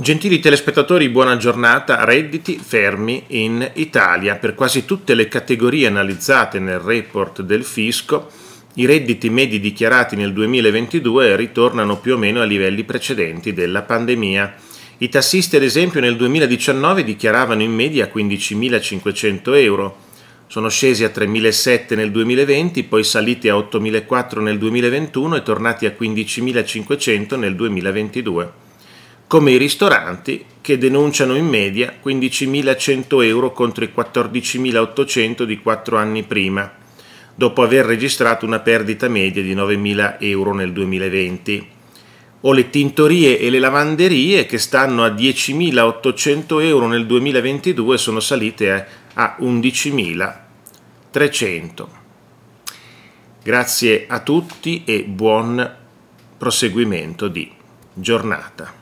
Gentili telespettatori, buona giornata. Redditi fermi in Italia. Per quasi tutte le categorie analizzate nel report del fisco, i redditi medi dichiarati nel 2022 ritornano più o meno a livelli precedenti della pandemia. I tassisti, ad esempio, nel 2019 dichiaravano in media 15.500 euro. Sono scesi a 3.700 nel 2020, poi saliti a 8.400 nel 2021 e tornati a 15.500 nel 2022 come i ristoranti che denunciano in media 15.100 euro contro i 14.800 di 4 anni prima, dopo aver registrato una perdita media di 9.000 euro nel 2020, o le tintorie e le lavanderie che stanno a 10.800 euro nel 2022 sono salite a 11.300. Grazie a tutti e buon proseguimento di giornata.